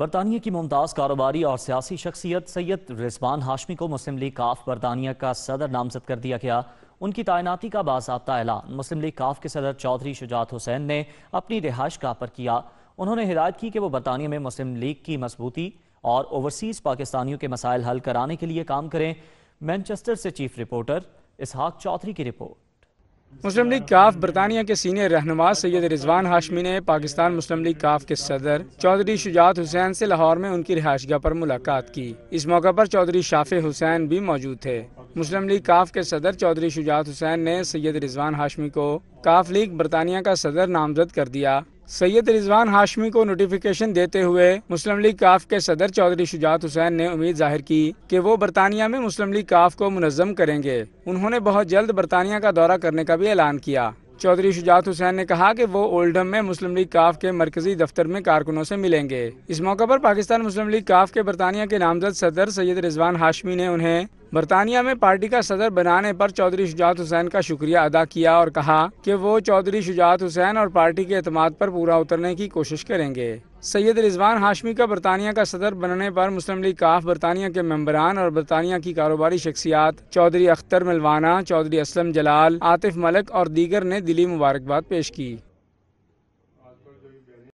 बरतानिया की मुमताज़ कारोबारी और सियासी शख्सियत सैयद रिजवान हाशमी को मुस्लिम लीग काफ बरतानिया का सदर नामजद कर दिया गया उनकी तैनाती का बाबा ऐलान मुस्लिम लीग काफ के सदर चौधरी शुजात हुसैन ने अपनी रिहाइश का पर किया उन्होंने हिदायत की कि वो बरतानिया में मुस्लिम लीग की मजबूती और ओवरसीज़ पाकिस्तानियों के मसाइल हल कराने के लिए काम करें मैनचेस्टर से चीफ रिपोर्टर इसहाक चौधरी की रिपोर्ट मुस्लिम लीग काफ बरतानिया के सीनियर रहनुमा सैयद रिजवान हाशमी ने पाकिस्तान मुस्लिम लीग काफ के सदर चौधरी शुजात हुसैन से लाहौर में उनकी रिहाशगा पर मुलाकात की इस मौके पर चौधरी शाफे हुसैन भी मौजूद थे मुस्लिम लीग काफ के सदर चौधरी शुजात हुसैन ने सैयद रिजवान हाशमी को काफ लीग बरतानिया का सदर नामजद कर दिया सैयद रिजवान हाशमी को नोटिफिकेशन देते हुए मुस्लिम लीग काफ के सदर चौधरी शुजात हुसैन ने उम्मीद जाहिर की कि वो बरतानिया में मुस्लिम लीग काफ को मुनजम करेंगे उन्होंने बहुत जल्द बरतानिया का दौरा करने का भी ऐलान किया चौधरी शुजात हुसैन ने कहा कि वो ओल्डम में मुस्लिम लीग काफ के मरकजी दफ्तर में कारकुनों से मिलेंगे इस मौके पर पाकिस्तान मुस्लिम लीग काफ के बरतानिया के नामजद सदर सैयद रिजवान हाशमी ने उन्हें बरतानिया में पार्टी का सदर बनाने पर चौधरी शुजात हुसैन का शुक्रिया अदा किया और कहा कि वो चौधरी शुजात हुसैन और पार्टी के अतमाद पर पूरा उतरने की कोशिश करेंगे सैयद रिजवान हाशमी का बरतानिया का सदर बनने पर मुस्लिम लीग काफ बरतानिया के मेम्बरान और बरतानिया की कारोबारी शख्सियात चौधरी अख्तर मिलवाना चौधरी असलम जलाल आतिफ मलिक और दीगर ने दिली मुबारकबाद पेश की